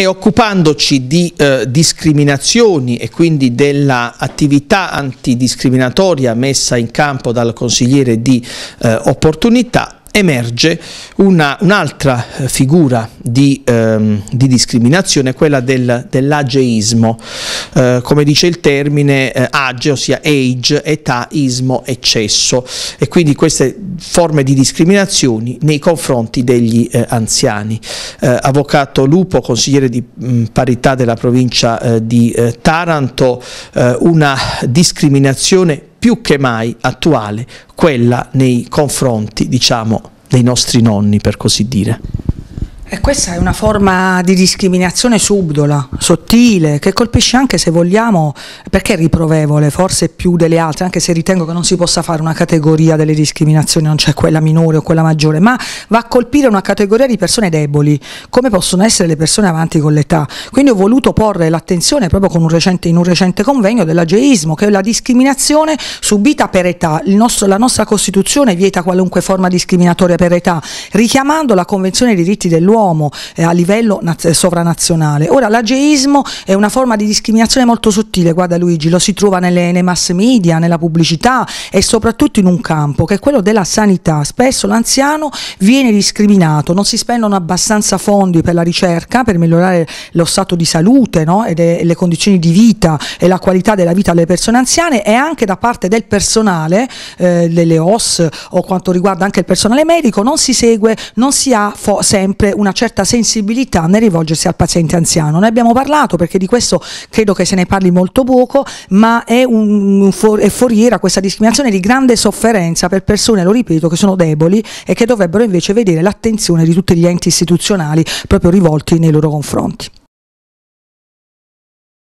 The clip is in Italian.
e occupandoci di eh, discriminazioni e quindi dell'attività antidiscriminatoria messa in campo dal consigliere di eh, opportunità, emerge una, un'altra eh, figura di, ehm, di, discriminazione, quella del, dell'ageismo, eh, come dice il termine eh, age, ossia age, età, ismo, eccesso, e quindi queste forme di discriminazioni nei confronti degli eh, anziani. Eh, avvocato Lupo, consigliere di mh, mm, parità della provincia eh, di Taranto, una discriminazione più che mai attuale quella nei confronti, diciamo, dei nostri nonni, per così dire. E questa è una forma di discriminazione subdola, sottile, che colpisce anche se vogliamo, perché è riprovevole, forse più delle altre, anche se ritengo che non si possa fare una categoria delle discriminazioni, non c'è quella minore o quella maggiore, ma va a colpire una categoria di persone deboli, come possono essere le persone avanti con l'età. Quindi ho voluto porre l'attenzione proprio un recente, in un recente convegno dell'ageismo, che è la discriminazione subita per età. Nostro, la nostra Costituzione vieta qualunque forma discriminatoria per età, richiamando la Convenzione dei diritti dell'uomo dell'uomo eh, a livello naz- sovranazionale. Ora l'ageismo è una forma di discriminazione molto sottile, guarda Luigi, lo si trova nelle, nei mass media, nella pubblicità e soprattutto in un campo che è quello della sanità. Spesso l'anziano viene discriminato, non si spendono abbastanza fondi per la ricerca, per migliorare lo stato di salute no? e de- le condizioni di vita e la qualità della vita delle persone anziane e anche da parte del personale, eh, delle OS o quanto riguarda anche il personale medico, non si segue, non si ha fo- sempre una una certa sensibilità nel rivolgersi al paziente anziano. Ne abbiamo parlato perché di questo credo che se ne parli molto poco, ma è, un, è foriera questa discriminazione di grande sofferenza per persone, lo ripeto, che sono deboli e che dovrebbero invece vedere l'attenzione di tutti gli enti istituzionali proprio rivolti nei loro confronti.